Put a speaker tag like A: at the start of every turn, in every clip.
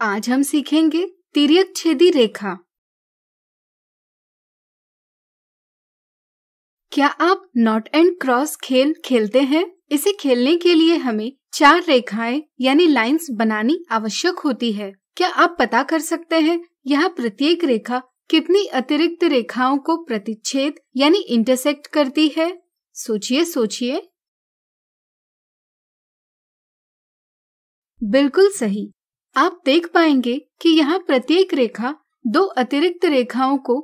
A: आज हम सीखेंगे तिरक छेदी रेखा
B: क्या आप नॉट एंड क्रॉस खेल खेलते हैं इसे खेलने के लिए हमें चार रेखाएं यानी लाइंस बनानी आवश्यक होती है क्या आप पता कर सकते हैं यह प्रत्येक रेखा कितनी अतिरिक्त रेखाओं को प्रतिच्छेद यानी इंटरसेक्ट करती है सोचिए सोचिए
A: बिल्कुल सही आप
B: देख पाएंगे कि यहाँ प्रत्येक रेखा दो अतिरिक्त रेखाओं को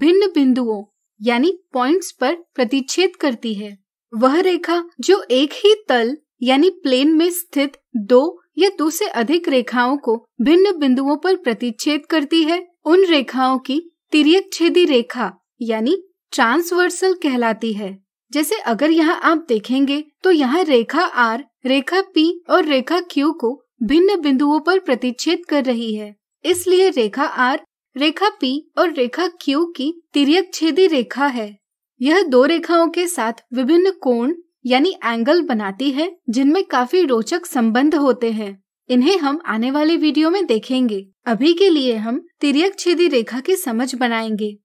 B: भिन्न बिंदुओं यानी पॉइंट्स पर प्रतिच्छेद करती है वह रेखा जो एक ही तल यानी प्लेन में स्थित दो या दो से अधिक रेखाओं को भिन्न बिंदुओं पर प्रतिच्छेद करती है उन रेखाओं की तिरक छेदी रेखा यानी ट्रांसवर्सल कहलाती है जैसे अगर यहाँ आप देखेंगे तो यहाँ रेखा आर रेखा पी और रेखा क्यू को भिन्न बिंदुओं पर प्रतिच्छेद कर रही है इसलिए रेखा आर रेखा पी और रेखा क्यू की तिरक छेदी रेखा है यह दो रेखाओं के साथ विभिन्न कोण यानी एंगल बनाती है जिनमें काफी रोचक संबंध होते हैं इन्हें हम आने वाले वीडियो में देखेंगे अभी के लिए हम तिरक छेदी रेखा की समझ बनाएंगे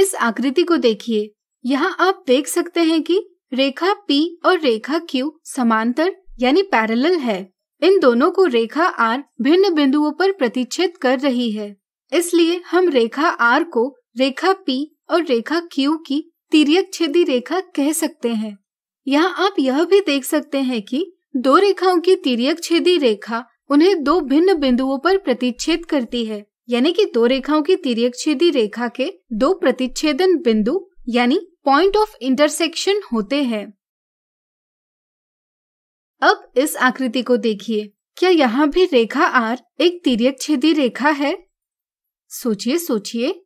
B: इस आकृति को देखिए यहाँ आप देख सकते हैं कि रेखा P और रेखा Q समांतर यानी पैरेलल है इन दोनों को रेखा आर भिन्न बिंदुओं पर प्रतिच्छेद कर रही है इसलिए हम रेखा आर को रेखा पी और रेखा क्यू की तिरक छेदी रेखा कह सकते हैं यहाँ आप यह भी देख सकते हैं कि दो रेखाओं की तिरक छेदी रेखा उन्हें दो भिन्न बिंदुओं पर प्रतिच्छेद करती है यानी कि दो रेखाओं की तिरक छेदी रेखा के दो प्रतिच्छेदन बिंदु यानी पॉइंट ऑफ इंटरसेक्शन होते हैं अब इस आकृति को देखिए क्या यहाँ
A: भी रेखा आर एक तिरक छेदी रेखा है सोचिए सोचिए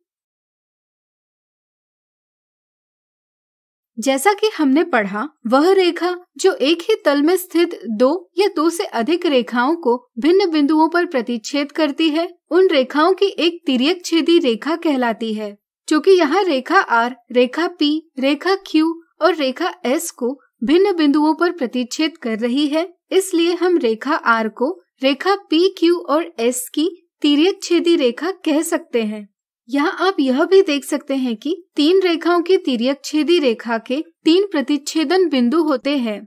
A: जैसा कि हमने पढ़ा
B: वह रेखा जो एक ही तल में स्थित दो या दो से अधिक रेखाओं को भिन्न बिंदुओं पर प्रतिच्छेद करती है उन रेखाओं की एक तिरक छेदी रेखा कहलाती है क्योंकि यहाँ रेखा आर रेखा पी रेखा क्यू और रेखा एस को भिन्न बिंदुओं पर प्रतिच्छेद कर रही है इसलिए हम रेखा आर को रेखा पी क्यू और एस की तिरछेदी छेदी रेखा कह सकते हैं यहाँ आप यह भी देख सकते हैं कि तीन रेखाओं की तिरक छेदी रेखा के तीन प्रतिच्छेदन बिंदु होते हैं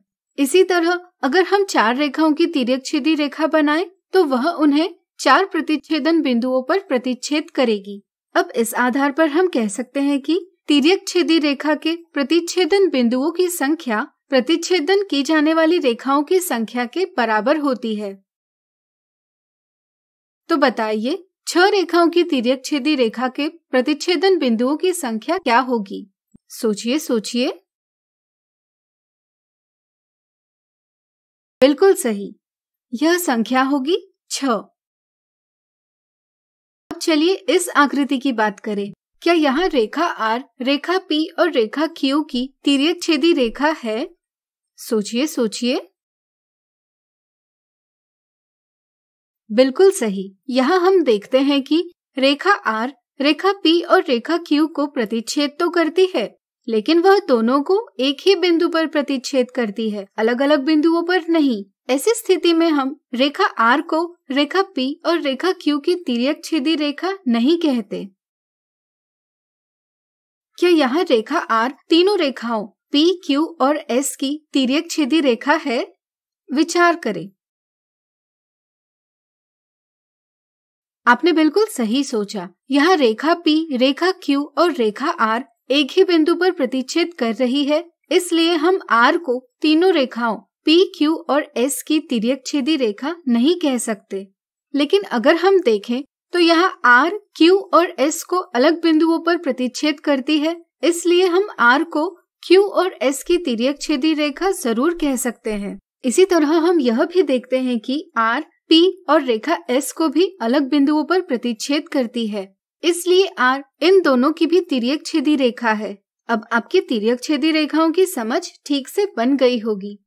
B: इसी तरह अगर हम चार रेखाओं की तिरक छेदी रेखा बनाएं तो वह उन्हें चार प्रतिच्छेदन बिंदुओं पर प्रतिच्छेद करेगी अब इस आधार पर हम कह सकते हैं कि तिरक छेदी रेखा के प्रतिच्छेदन बिंदुओं की संख्या प्रतिच्छेदन की जाने वाली रेखाओं की संख्या के बराबर होती है तो बताइए छह रेखाओं की तिरक छेदी रेखा के प्रतिच्छेदन बिंदुओं की संख्या क्या होगी सोचिए सोचिए
A: बिल्कुल सही यह संख्या होगी
B: अब चलिए इस आकृति की बात करें क्या यहाँ रेखा R, रेखा P और रेखा Q की तिरक छेदी रेखा
A: है सोचिए सोचिए
B: बिल्कुल सही यहाँ हम देखते हैं कि रेखा आर रेखा पी और रेखा क्यू को प्रतिच्छेद तो करती है लेकिन वह दोनों को एक ही बिंदु पर प्रतिच्छेद करती है अलग अलग बिंदुओं पर नहीं ऐसी स्थिति में हम रेखा आर को रेखा पी और रेखा क्यू की तिरक छेदी रेखा नहीं कहते क्या यहाँ रेखा आर तीनों रेखाओं पी क्यू और
A: एस की तिरक छेदी रेखा है विचार करें
B: आपने बिल्कुल सही सोचा यहाँ रेखा पी रेखा क्यू और रेखा आर एक ही बिंदु पर प्रतिच्छेद कर रही है इसलिए हम आर को तीनों रेखाओं पी क्यू और एस की तिरक छेदी रेखा नहीं कह सकते लेकिन अगर हम देखें तो यहाँ आर क्यू और एस को अलग बिंदुओं पर प्रतिच्छेद करती है इसलिए हम आर को क्यू और एस की तिरक छेदी रेखा जरूर कह सकते हैं इसी तरह हम यह भी देखते हैं कि आर पी और रेखा एस को भी अलग बिंदुओं पर प्रतिच्छेद करती है इसलिए आर इन दोनों की भी तिरक छेदी रेखा है अब आपकी तिरक छेदी रेखाओं की समझ ठीक से बन गई होगी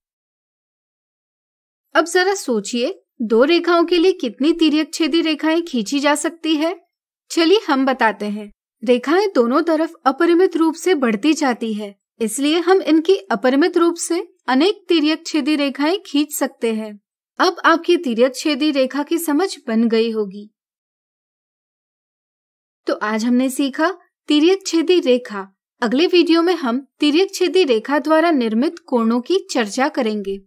B: अब जरा सोचिए दो रेखाओं के लिए कितनी तिरक छेदी रेखाएं खींची जा सकती है चलिए हम बताते हैं रेखाएं दोनों तरफ अपरिमित रूप से बढ़ती जाती है इसलिए हम इनकी अपरिमित रूप से अनेक तिरक छेदी रेखाएं खींच सकते हैं अब आपकी तिरक छेदी रेखा की समझ बन गई होगी तो आज हमने सीखा तिरक छेदी रेखा अगले वीडियो में हम तिरक छेदी रेखा द्वारा निर्मित
A: कोणों की चर्चा करेंगे